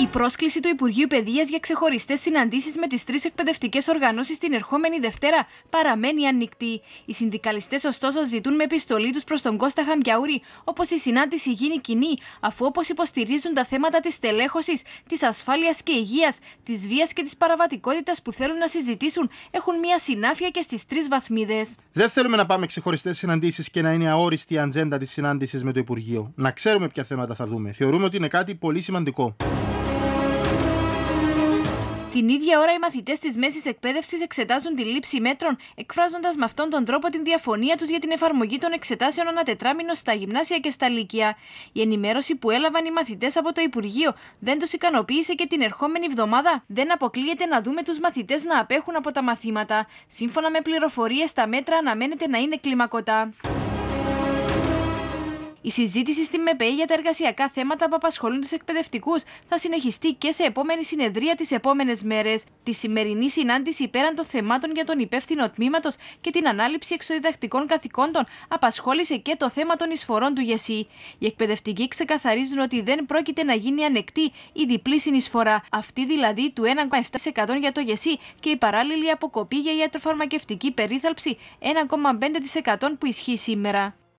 Η πρόσκληση του Υπουργείου Παιδείας για ξεχωριστές συναντήσεις με τις τρεις εκπαιδευτικές οργανώσεις την ερχόμενη Δευτέρα παραμένει ανοιχτή. Οι συνδικαλιστές, ωστόσο, ζητούν με επιστολή τους προς τον Κώστα Χαμπιαούρη, όπως η συνάντηση γίνει κοινή, αφού όπως υποστηρίζουν τα θέματα της τελέχωση, της ασφάλειας και υγείας, της βίας και της παραβατικότητας που θέλουν να συζητήσουν, έχουν μία συνάφεια και στις τρεις βαθμίδες. Δεν θέλουμε να πάμε ξεχωριστές συναντήσεις και να είναι αόριστη η ατζέντα της συνάντησης με το Υπουργείο. Να ξέρουμε ποια θέματα θα δούμε. Θεωρούμε ότι είναι κάτι πολύ σημαντικό. Την ίδια ώρα, οι μαθητές της μέσης εκπαίδευσης εξετάζουν τη λήψη μέτρων, εκφράζοντας με αυτόν τον τρόπο την διαφωνία τους για την εφαρμογή των εξετάσεων ανατετράμινο στα γυμνάσια και στα λύκεια. Η ενημέρωση που έλαβαν οι μαθητές από το Υπουργείο δεν τους ικανοποίησε και την ερχόμενη εβδομάδα δεν αποκλείεται να δούμε τους μαθητές να απέχουν από τα μαθήματα. Σύμφωνα με πληροφορίες, τα μέτρα αναμένεται να είναι κλιμακωτά. Η συζήτηση στην ΜΕΠΕΗ για τα εργασιακά θέματα που απασχολούν τους εκπαιδευτικούς θα συνεχιστεί και σε επόμενη συνεδρία τις επόμενες μέρες. Τη σημερινή συνάντηση πέραν των θεμάτων για τον υπεύθυνο τμήματος και την ανάληψη εξοδιδακτικών καθηκόντων απασχόλησε και το θέμα των εισφορών του ΓΕΣΥ. Οι εκπαιδευτικοί ξεκαθαρίζουν ότι δεν πρόκειται να γίνει ανεκτή η διπλή συνεισφορά, αυτή δηλαδή του 1,7% για το ΓΕΣΥ και η παράλληλη αποκοπή για ιατροφαρμακευτική περίθαλψη 1,5% που ισχύει σήμερα.